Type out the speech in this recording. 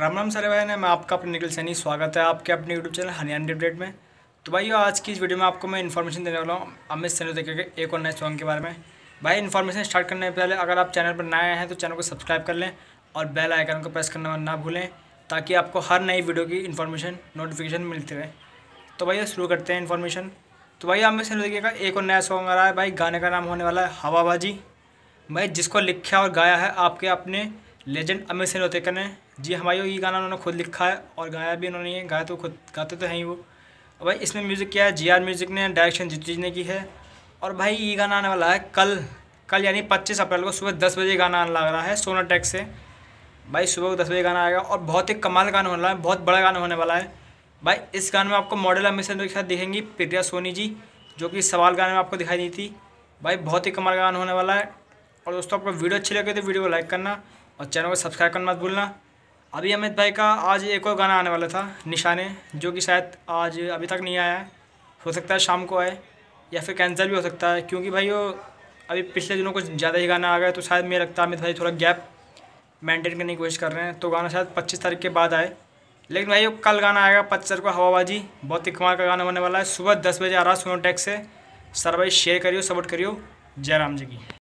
राम राम सारे भाई ने मैं आपका अपने निखिल सैनी स्वागत है आपके अपने यूट्यूब चैनल हरियाणा अपडेट में तो भाई आज की इस वीडियो में आपको मैं इन्फॉर्मेशन देने वाला हूँ अमित सैनी देखे के एक और नए सॉन्ग के बारे में भाई इन्फॉर्मेशन स्टार्ट करने से पहले अगर आप चैनल पर नए हैं तो चैनल को सब्सक्राइब कर लें और बेल आइकन को प्रेस करना ना भूलें ताकि आपको हर नई वीडियो की इन्फॉर्मेशन नोटिफिकेशन मिलती रहे तो भाई शुरू करते हैं इन्फॉर्मेशन तो भाई अमित सैनी देखे का एक और नया सॉन्ग आ रहा है भाई गाने का नाम होने वाला है हवाबाजी भाई जिसको लिखा और गाया है आपके अपने लेजेंड अमिर सिंह होते कने जी हमारे ये गाना उन्होंने खुद लिखा है और गाया भी उन्होंने गाया तो खुद गाते तो हैं ही वो और भाई इसमें म्यूज़िक क्या है जी आर म्यूज़िक ने डायरेक्शन जीतू ने की है और भाई ये गाना आने वाला है कल कल यानी पच्चीस अप्रैल को सुबह दस बजे गाना आने लग रहा है सोना टैक्स से भाई सुबह को दस बजे गाना आएगा और बहुत ही कमाल गाना होने वाला है बहुत बड़ा गाना होने वाला है भाई इस गाने में आपको मॉडल अमित के साथ दिखेंगी प्रिया सोनी जी जो कि सवाल गाने में आपको दिखाई दी थी भाई बहुत ही कमाल गाना होने वाला है और दोस्तों आपको वीडियो अच्छी लगे तो वीडियो को लाइक करना और चैनल को सब्सक्राइब करना मत भूलना अभी अमित भाई का आज एक और गाना आने वाला था निशाने जो कि शायद आज अभी तक नहीं आया हो सकता है शाम को आए या फिर कैंसिल भी हो सकता है क्योंकि भाई वो अभी पिछले दिनों कुछ ज़्यादा ही गाना आ गया तो शायद मेरे लगता है अमित भाई थोड़ा गैप मेंटेन करने की कोशिश कर रहे हैं तो गाना शायद पच्चीस तारीख के बाद आए लेकिन भाई कल गाना आएगा पच्चीस तारीख को हवाबाजी बहुत ही कमाल का गाना होने वाला है सुबह दस बजे आ रहा है सोनो टैक्स से सर भाई शेयर करियो सपोर्ट करियो जयराम जी की